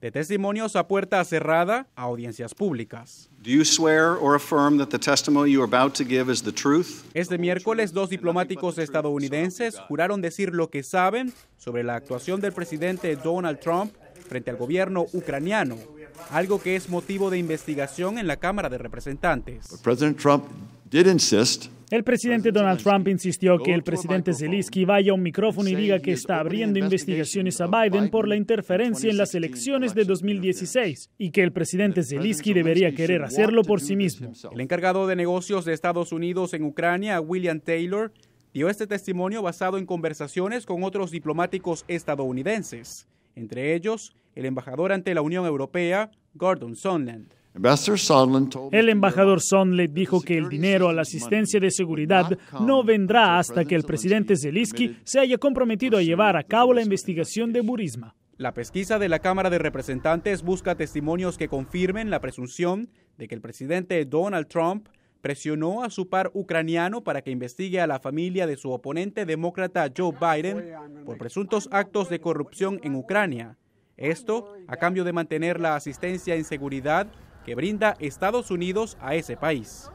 De testimonios a puerta cerrada a audiencias públicas. Este miércoles, dos diplomáticos estadounidenses juraron decir lo que saben sobre la actuación del presidente Donald Trump frente al gobierno ucraniano, algo que es motivo de investigación en la Cámara de Representantes. President Trump el presidente Donald Trump insistió que el presidente Zelensky vaya a un micrófono y diga que está abriendo investigaciones a Biden por la interferencia en las elecciones de 2016 y que el presidente Zelensky debería querer hacerlo por sí mismo. El encargado de negocios de Estados Unidos en Ucrania, William Taylor, dio este testimonio basado en conversaciones con otros diplomáticos estadounidenses, entre ellos el embajador ante la Unión Europea, Gordon Sondland. El embajador Sondland dijo que el dinero a la asistencia de seguridad no vendrá hasta que el presidente Zelensky se haya comprometido a llevar a cabo la investigación de Burisma. La pesquisa de la Cámara de Representantes busca testimonios que confirmen la presunción de que el presidente Donald Trump presionó a su par ucraniano para que investigue a la familia de su oponente demócrata Joe Biden por presuntos actos de corrupción en Ucrania. Esto a cambio de mantener la asistencia en seguridad que brinda Estados Unidos a ese país.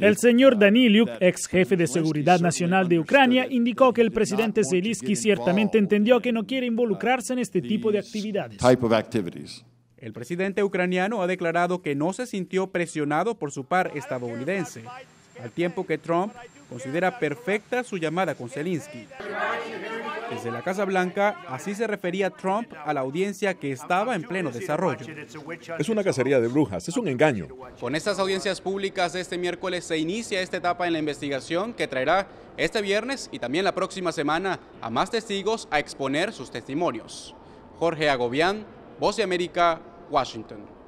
El señor Daniliuk, ex jefe de seguridad nacional de Ucrania, indicó que el presidente Zelensky ciertamente entendió que no quiere involucrarse en este tipo de actividades. El presidente ucraniano ha declarado que no se sintió presionado por su par estadounidense al tiempo que Trump considera perfecta su llamada con Zelensky. Desde la Casa Blanca, así se refería Trump a la audiencia que estaba en pleno desarrollo. Es una cacería de brujas, es un engaño. Con estas audiencias públicas de este miércoles se inicia esta etapa en la investigación que traerá este viernes y también la próxima semana a más testigos a exponer sus testimonios. Jorge Agobián, Voz de América, Washington.